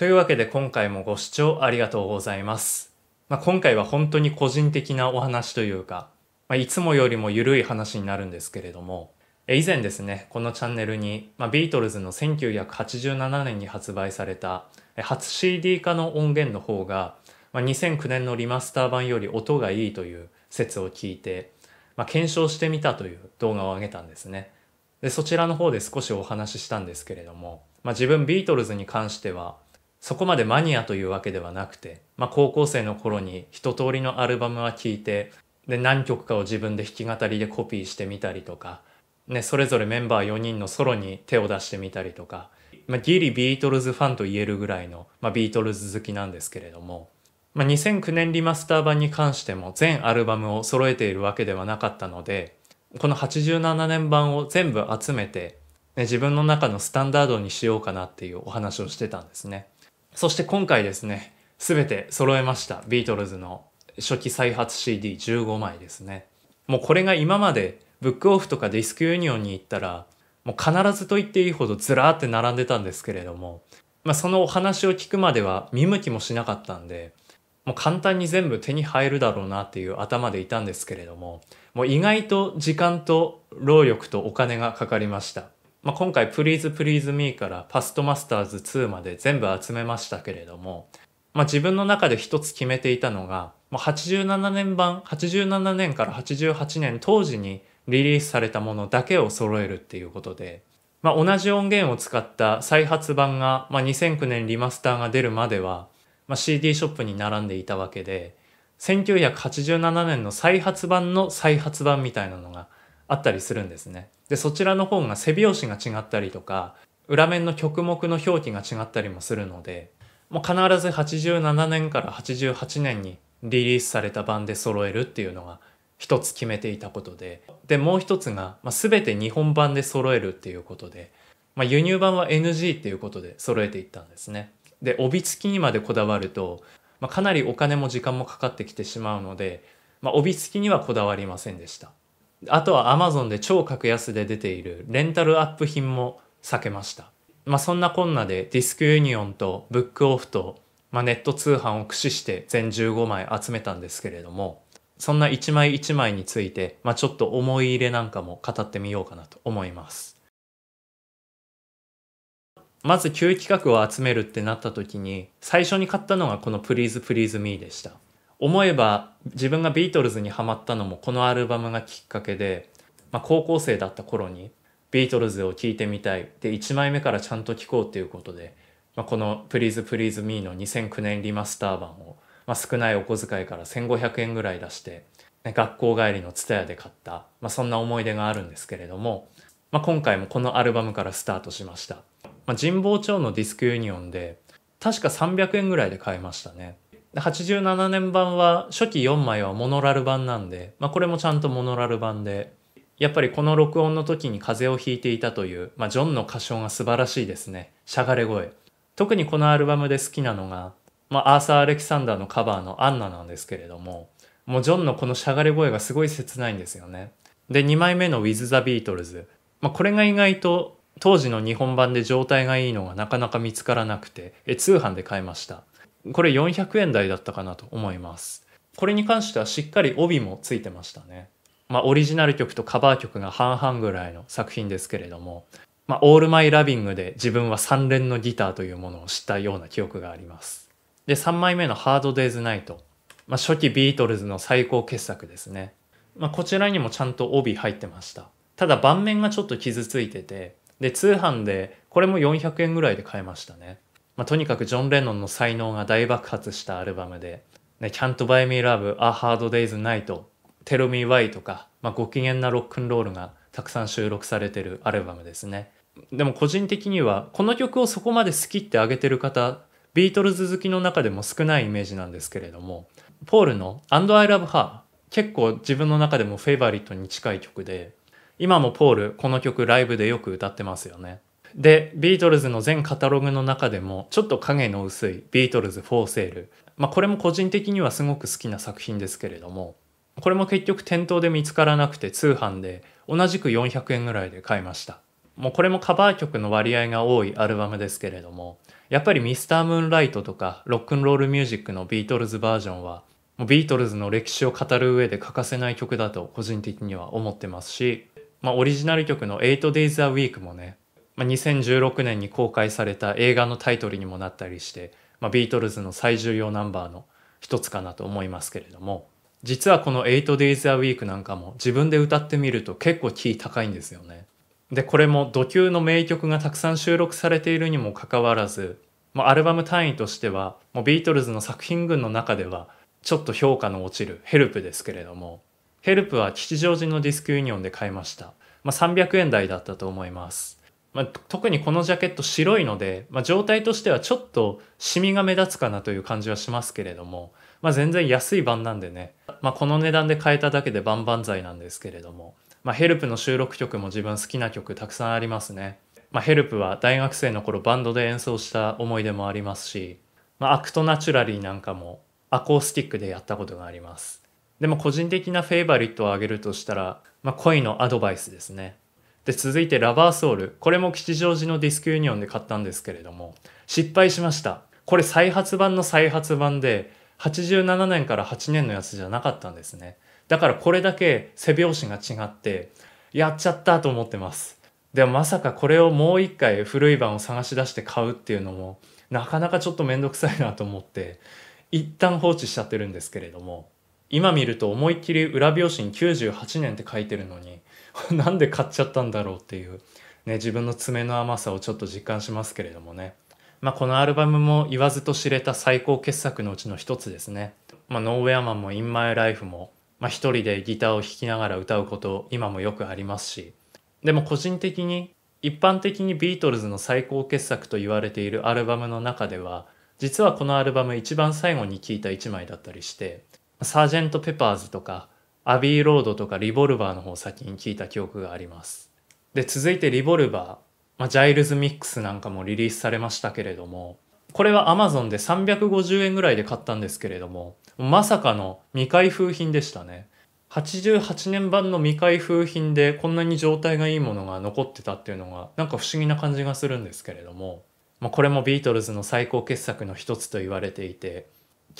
というわけで今回もご視聴ありがとうございます。まあ、今回は本当に個人的なお話というか、まあ、いつもよりも緩い話になるんですけれども、以前ですね、このチャンネルに、まあ、ビートルズの1987年に発売された初 CD 化の音源の方が、まあ、2009年のリマスター版より音がいいという説を聞いて、まあ、検証してみたという動画を上げたんですね。でそちらの方で少しお話ししたんですけれども、まあ、自分ビートルズに関してはそこまでマニアというわけではなくて、まあ、高校生の頃に一通りのアルバムは聴いてで何曲かを自分で弾き語りでコピーしてみたりとか、ね、それぞれメンバー4人のソロに手を出してみたりとか、まあ、ギリビートルズファンと言えるぐらいの、まあ、ビートルズ好きなんですけれども、まあ、2009年リマスター版に関しても全アルバムを揃えているわけではなかったのでこの87年版を全部集めて、ね、自分の中のスタンダードにしようかなっていうお話をしてたんですね。そして今回ですね、すべて揃えました。ビートルズの初期再発 CD15 枚ですね。もうこれが今までブックオフとかディスクユニオンに行ったら、もう必ずと言っていいほどずらーって並んでたんですけれども、まあ、そのお話を聞くまでは見向きもしなかったんで、もう簡単に全部手に入るだろうなっていう頭でいたんですけれども、もう意外と時間と労力とお金がかかりました。まあ、今回「Please Please Me」から「パストマスターズ2」まで全部集めましたけれども、まあ、自分の中で一つ決めていたのが、まあ、87年版87年から88年当時にリリースされたものだけを揃えるっていうことで、まあ、同じ音源を使った再発版が、まあ、2009年リマスターが出るまでは、まあ、CD ショップに並んでいたわけで1987年の再発版の再発版みたいなのがあったりするんですね。で、そちらの方が背表紙が違ったりとか、裏面の曲目の表記が違ったりもするので、もう必ず87年から88年にリリースされた版で揃えるっていうのが一つ決めていたことで、で、もう一つが、まあ、全て日本版で揃えるっていうことで、まあ、輸入版は NG っていうことで揃えていったんですね。で、帯付きにまでこだわると、まあ、かなりお金も時間もかかってきてしまうので、まあ、帯付きにはこだわりませんでした。あとはアマゾンで超格安で出ているレンタルアップ品も避けました。まあ、そんなこんなでディスクユニオンとブックオフと、まあ、ネット通販を駆使して全15枚集めたんですけれども、そんな一枚一枚について、まあ、ちょっと思い入れなんかも語ってみようかなと思います。まず旧企画を集めるってなった時に、最初に買ったのがこのプリーズプリーズミーでした。思えば自分がビートルズにハマったのもこのアルバムがきっかけで、まあ、高校生だった頃にビートルズを聴いてみたいで1枚目からちゃんと聴こうということで、まあ、この「Please Please Me」の2009年リマスター版を、まあ、少ないお小遣いから1500円ぐらい出して、ね、学校帰りのツタヤで買った、まあ、そんな思い出があるんですけれども、まあ、今回もこのアルバムからスタートしました、まあ、神保町のディスクユニオンで確か300円ぐらいで買いましたね87年版は初期4枚はモノラル版なんで、まあ、これもちゃんとモノラル版でやっぱりこの録音の時に風邪をひいていたという、まあ、ジョンの歌唱が素晴らしいですねしゃがれ声特にこのアルバムで好きなのが、まあ、アーサー・アレキサンダーのカバーの「アンナ」なんですけれどももうジョンのこのしゃがれ声がすごい切ないんですよねで2枚目の「With the Beatles」、まあ、これが意外と当時の日本版で状態がいいのがなかなか見つからなくてえ通販で買いましたこれ400円台だったかなと思います。これに関してはしっかり帯もついてましたね。まあ、オリジナル曲とカバー曲が半々ぐらいの作品ですけれども、まあ、オールマイラビングで自分は3連のギターというものを知ったような記憶があります。で、3枚目のハードデイズナイト。まあ、初期ビートルズの最高傑作ですね。まあ、こちらにもちゃんと帯入ってました。ただ盤面がちょっと傷ついてて、で、通販でこれも400円ぐらいで買えましたね。まあ、とにかくジョン・レノンの才能が大爆発したアルバムで、ね、Can't Buy Me Love, A Hard Day's Night, Tell Me Why とか、まあ、ご機嫌なロックンロールがたくさん収録されてるアルバムですね。でも個人的には、この曲をそこまで好きってあげてる方、ビートルズ好きの中でも少ないイメージなんですけれども、ポールの And I Love Her、結構自分の中でもフェイバリットに近い曲で、今もポールこの曲ライブでよく歌ってますよね。でビートルズの全カタログの中でもちょっと影の薄いビートルズ・フォーセール、まあ、これも個人的にはすごく好きな作品ですけれどもこれも結局店頭で見つからなくて通販で同じく400円ぐらいで買いましたもうこれもカバー曲の割合が多いアルバムですけれどもやっぱりミスタームーンライトとかロックンロールミュージックのビートルズバージョンはもうビートルズの歴史を語る上で欠かせない曲だと個人的には思ってますし、まあ、オリジナル曲の 8days a week もねまあ、2016年に公開された映画のタイトルにもなったりして、まあ、ビートルズの最重要ナンバーの一つかなと思いますけれども実はこの 8days a week なんかも自分で歌ってみると結構キー高いんですよね。でこれも土級の名曲がたくさん収録されているにもかかわらずアルバム単位としてはもうビートルズの作品群の中ではちょっと評価の落ちる「ヘルプですけれども「ヘルプは吉祥寺のディスクユニオンで買いました、まあ、300円台だったと思いますまあ、特にこのジャケット白いので、まあ、状態としてはちょっとシミが目立つかなという感じはしますけれども、まあ、全然安い版なんでね、まあ、この値段で買えただけで万々歳なんですけれども、まあ、ヘルプの収録曲も自分好きな曲たくさんありますね、まあ、ヘルプは大学生の頃バンドで演奏した思い出もありますし、まあ、アクトナチュラリーなんかもアコースティックでやったことがありますでも個人的なフェイバリットを挙げるとしたら、まあ、恋のアドバイスですねで続いてラバーソールこれも吉祥寺のディスクユニオンで買ったんですけれども失敗しましたこれ再発版の再発版で87年から8年のやつじゃなかったんですねだからこれだけ背表紙が違ってやっちゃったと思ってますでもまさかこれをもう一回古い版を探し出して買うっていうのもなかなかちょっと面倒くさいなと思って一旦放置しちゃってるんですけれども今見ると思いっきり裏表紙に98年って書いてるのに なんで買っちゃったんだろうっていう、ね、自分の爪の甘さをちょっと実感しますけれどもね。まあ、このアルバムも言わずと知れた最高傑作のうちの一つですね。まあ、ノーウェアマンもインマイライフも、まあ、一人でギターを弾きながら歌うこと今もよくありますし、でも個人的に一般的にビートルズの最高傑作と言われているアルバムの中では実はこのアルバム一番最後に聴いた一枚だったりして「サージェント・ペパーズ」とかアビーロードとかリボルバーの方を先に聞いた記憶があります。で、続いてリボルバー。まあ、ジャイルズミックスなんかもリリースされましたけれども、これは Amazon で350円ぐらいで買ったんですけれども、まさかの未開封品でしたね。88年版の未開封品でこんなに状態がいいものが残ってたっていうのがなんか不思議な感じがするんですけれども、まあ、これもビートルズの最高傑作の一つと言われていて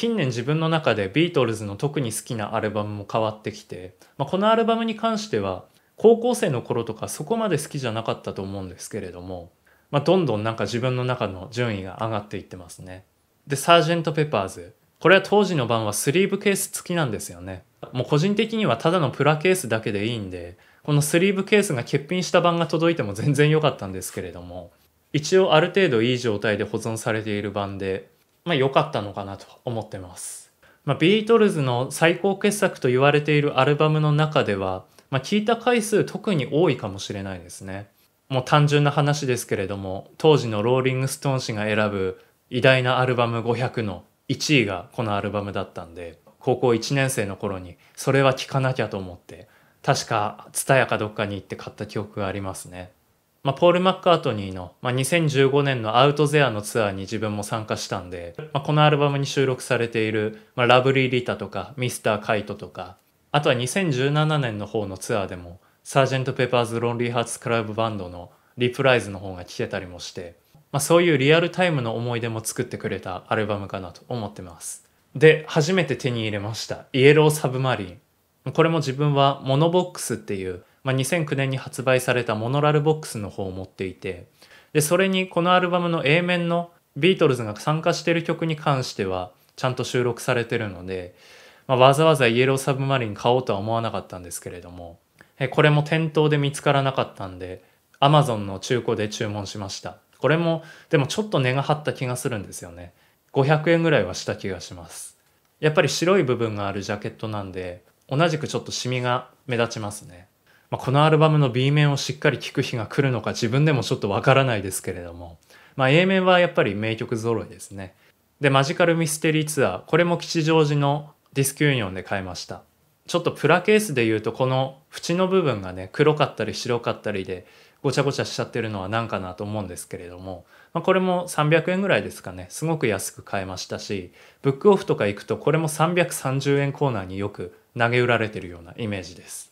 近年自分の中でビートルズの特に好きなアルバムも変わってきて、まあ、このアルバムに関しては高校生の頃とかそこまで好きじゃなかったと思うんですけれども、まあ、どんどんなんか自分の中の順位が上がっていってますね。で、サージェント・ペパーズ。これは当時の版はスリーブケース付きなんですよね。もう個人的にはただのプラケースだけでいいんで、このスリーブケースが欠品した版が届いても全然良かったんですけれども、一応ある程度いい状態で保存されている版で、まあ、良かったのかなと思ってます。まあ、ビートルズの最高傑作と言われているアルバムの中では、まあ、聞いた回数特に多いかもしれないですね。もう単純な話ですけれども当時のローリング・ストーン氏が選ぶ偉大なアルバム500の1位がこのアルバムだったんで高校1年生の頃にそれは聴かなきゃと思って確か蔦屋かどっかに行って買った記憶がありますねまあ、ポール・マッカートニーの、まあ、2015年の「アウト・ゼア」のツアーに自分も参加したんで、まあ、このアルバムに収録されている「まあ、ラブリー・リタ」とか「ミスター・カイト」とかあとは2017年の方のツアーでも「サージェント・ペパーズ・ロンリー・ハーツ・クラブ・バンド」の「リプライズ」の方が聴けたりもして、まあ、そういうリアルタイムの思い出も作ってくれたアルバムかなと思ってますで初めて手に入れました「イエロー・サブマリン」これも自分はモノボックスっていうまあ、2009年に発売されたモノラルボックスの方を持っていてでそれにこのアルバムの A 面のビートルズが参加してる曲に関してはちゃんと収録されてるので、まあ、わざわざイエローサブマリン買おうとは思わなかったんですけれどもえこれも店頭で見つからなかったんで Amazon の中古で注文しましたこれもでもちょっと値が張った気がするんですよね500円ぐらいはした気がしますやっぱり白い部分があるジャケットなんで同じくちょっとシミが目立ちますねまあ、このアルバムの B 面をしっかり聴く日が来るのか自分でもちょっとわからないですけれども、まあ、A 面はやっぱり名曲揃いですね。で、マジカルミステリーツアー、これも吉祥寺のディスクユニオンで買いました。ちょっとプラケースで言うとこの縁の部分がね、黒かったり白かったりでごちゃごちゃしちゃってるのは何かなと思うんですけれども、まあ、これも300円ぐらいですかね、すごく安く買えましたし、ブックオフとか行くとこれも330円コーナーによく投げ売られてるようなイメージです。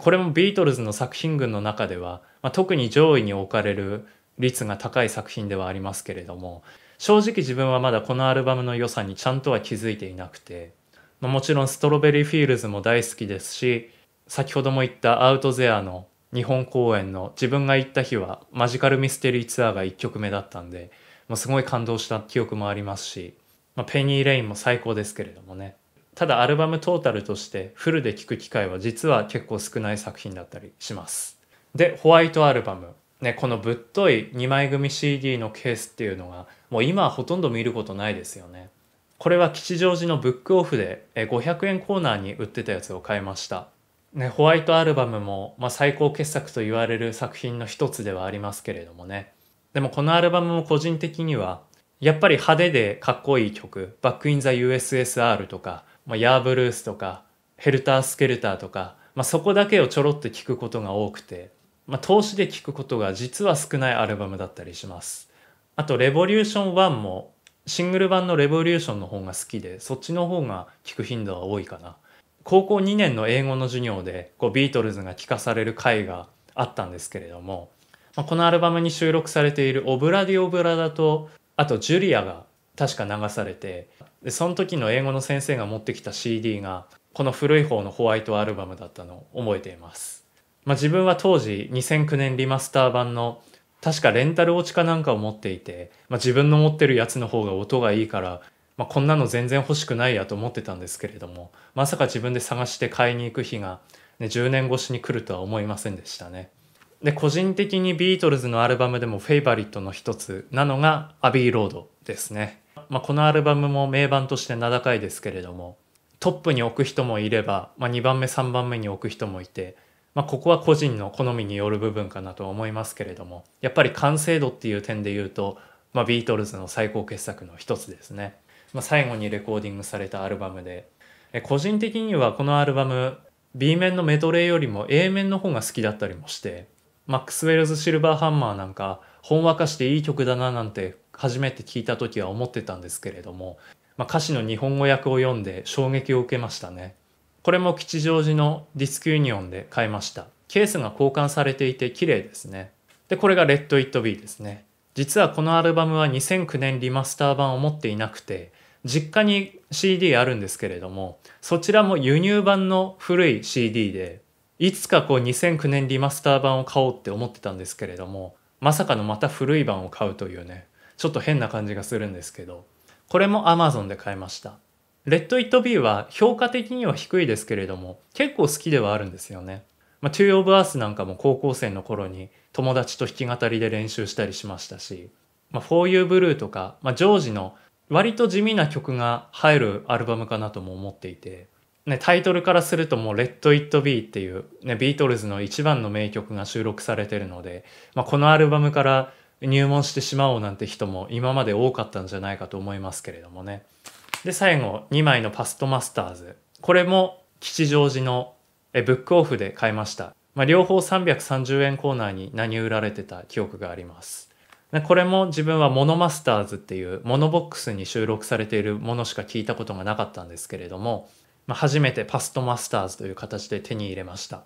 これもビートルズの作品群の中では、まあ、特に上位に置かれる率が高い作品ではありますけれども正直自分はまだこのアルバムの良さにちゃんとは気づいていなくて、まあ、もちろんストロベリーフィールズも大好きですし先ほども言ったアウトゼアの日本公演の自分が行った日はマジカルミステリーツアーが1曲目だったんで、まあ、すごい感動した記憶もありますし、まあ、ペニー・レインも最高ですけれどもね。ただアルバムトータルとしてフルで聴く機会は実は結構少ない作品だったりします。で、ホワイトアルバム。ね、このぶっとい2枚組 CD のケースっていうのがもう今はほとんど見ることないですよね。これは吉祥寺のブックオフで500円コーナーに売ってたやつを買いました。ね、ホワイトアルバムも、まあ、最高傑作と言われる作品の一つではありますけれどもね。でもこのアルバムも個人的にはやっぱり派手でかっこいい曲「バック・イン・ザ・ USSR」とかまあ、ヤーブルースとかヘルタースケルターとか、まあ、そこだけをちょろっと聞くことが多くて、まあ、投資で聞くことが実は少ないアルバムだったりします。あと、レボリューション1もシングル版のレボリューションの方が好きで、そっちの方が聞く頻度は多いかな。高校2年の英語の授業でこうビートルズが聞かされる回があったんですけれども、まあ、このアルバムに収録されている「オブラディオブラダと」とあと「ジュリア」が確か流されてでその時の英語の先生が持ってきた CD がこの古い方のホワイトアルバムだったのを覚えています、まあ、自分は当時2009年リマスター版の確かレンタル落ちかなんかを持っていて、まあ、自分の持ってるやつの方が音がいいから、まあ、こんなの全然欲しくないやと思ってたんですけれどもまさか自分で探して買いに行く日が、ね、10年越しに来るとは思いませんでしたねで個人的にビートルズのアルバムでもフェイバリットの一つなのが「アビー・ロード」ですねまあ、このアルバムも名盤として名高いですけれどもトップに置く人もいれば、まあ、2番目3番目に置く人もいて、まあ、ここは個人の好みによる部分かなとは思いますけれどもやっぱり完成度っていう点で言うと、まあ、ビートルズの最高傑作の一つですね、まあ、最後にレコーディングされたアルバムでえ個人的にはこのアルバム B 面のメドレーよりも A 面の方が好きだったりもしてマックスウェルズ・シルバーハンマーなんかほんわかしていい曲だななんて初めて聞いた時は思ってたんですけれども、まあ、歌詞の日本語訳を読んで衝撃を受けましたねこれも吉祥寺のディスクユニオンで買いましたケースが交換されていて綺麗ですねでこれが「レッド・イット・ビー」ですね実はこのアルバムは2009年リマスター版を持っていなくて実家に CD あるんですけれどもそちらも輸入版の古い CD でいつかこう2009年リマスター版を買おうって思ってたんですけれどもまさかのまた古い版を買うというねちょっと変な感じがするんですけど、これも Amazon で買いました。レッド・イット・ビーは評価的には低いですけれども、結構好きではあるんですよね。まあ、トゥー・オブ・アースなんかも高校生の頃に友達と弾き語りで練習したりしましたし、まあ、For You Blue とか、まあ、ジョージの割と地味な曲が入るアルバムかなとも思っていて、ね、タイトルからするともう「Let It Be」っていう、ね、ビートルズの一番の名曲が収録されてるので、まあ、このアルバムから入門してしまおうなんて人も今まで多かったんじゃないかと思いますけれどもね。で最後2枚のパストマスターズこれも吉祥寺のえブックオフで買いました、まあ、両方330円コーナーに何売られてた記憶がありますこれも自分はモノマスターズっていうモノボックスに収録されているものしか聞いたことがなかったんですけれども、まあ、初めてパストマスターズという形で手に入れました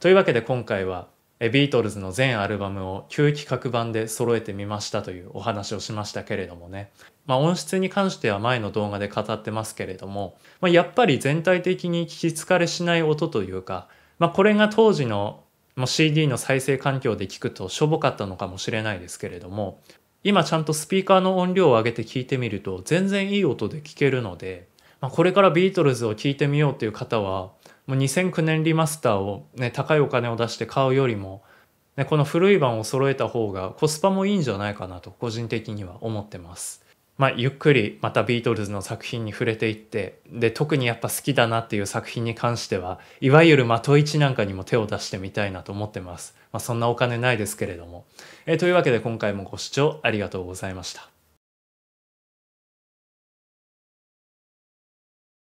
というわけで今回はビートルズの全アルバムを旧企画版で揃えてみましたというお話をしましたけれどもね、まあ、音質に関しては前の動画で語ってますけれども、まあ、やっぱり全体的に聞き疲れしない音というか、まあ、これが当時の CD の再生環境で聞くとしょぼかったのかもしれないですけれども今ちゃんとスピーカーの音量を上げて聞いてみると全然いい音で聞けるので、まあ、これからビートルズを聞いてみようという方はもう2009年リマスターを、ね、高いお金を出して買うよりも、ね、この古い版を揃えた方がコスパもいいんじゃないかなと個人的には思ってます。まあ、ゆっくりまたビートルズの作品に触れていってで特にやっぱ好きだなっていう作品に関してはいわゆる的一なんかにも手を出してみたいなと思ってます、まあ、そんなお金ないですけれども、えー、というわけで今回もご視聴ありがとうございました